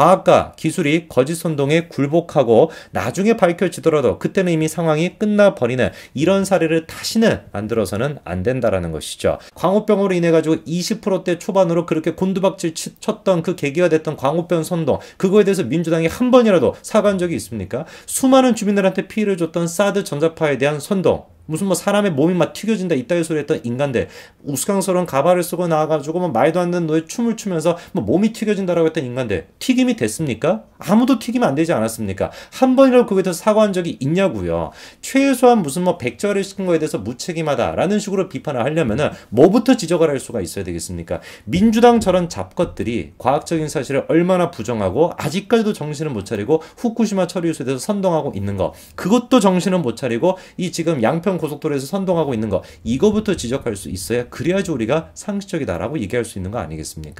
과학과 기술이 거짓 선동에 굴복하고 나중에 밝혀지더라도 그때는 이미 상황이 끝나버리는 이런 사례를 다시는 만들어서는 안 된다라는 것이죠. 광우병으로 인해 가지고 20%대 초반으로 그렇게 곤두박질 쳤던 그 계기가 됐던 광우병 선동 그거에 대해서 민주당이 한 번이라도 사과한 적이 있습니까? 수많은 주민들한테 피해를 줬던 사드 전자파에 대한 선동 무슨 뭐 사람의 몸이 막 튀겨진다 이따위 소리 했던 인간들 우스꽝스러운 가발을 쓰고 나와가지고 뭐 말도 안 되는 노래 춤을 추면서 뭐 몸이 튀겨진다라고 했던 인간들 튀김이 됐습니까? 아무도 튀기면 안 되지 않았습니까? 한 번이라도 그거에 대해서 사과한 적이 있냐고요. 최소한 무슨 뭐 백절을 시킨 거에 대해서 무책임하다라는 식으로 비판을 하려면은 뭐부터 지적을 할 수가 있어야 되겠습니까? 민주당 저런 잡것들이 과학적인 사실을 얼마나 부정하고 아직까지도 정신을 못 차리고 후쿠시마 처리유수에 대해서 선동하고 있는 거 그것도 정신을 못 차리고 이 지금 양평 고속도로에서 선동하고 있는 거 이거부터 지적할 수 있어야 그래야지 우리가 상식적이다라고 얘기할 수 있는 거 아니겠습니까?